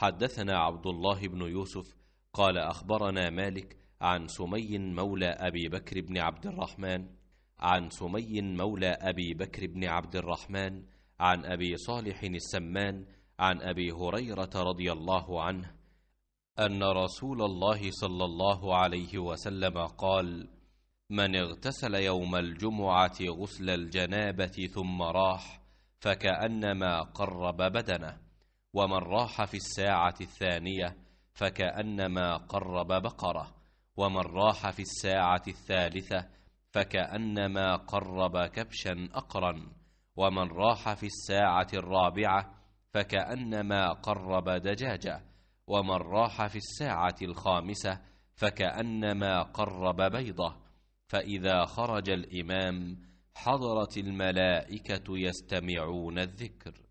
حدثنا عبد الله بن يوسف قال أخبرنا مالك عن سمي مولى أبي بكر بن عبد الرحمن عن سمي مولى أبي بكر بن عبد الرحمن عن أبي صالح السمان عن أبي هريرة رضي الله عنه أن رسول الله صلى الله عليه وسلم قال من اغتسل يوم الجمعة غسل الجنابة ثم راح فكأنما قرب بدنه ومن راح في الساعة الثانية فكأنما قرب بقرة ومن راح في الساعة الثالثة فكأنما قرب كبشا أقرا ومن راح في الساعة الرابعة فكأنما قرب دجاجة ومن راح في الساعة الخامسة فكأنما قرب بيضة فإذا خرج الإمام حضرت الملائكة يستمعون الذكر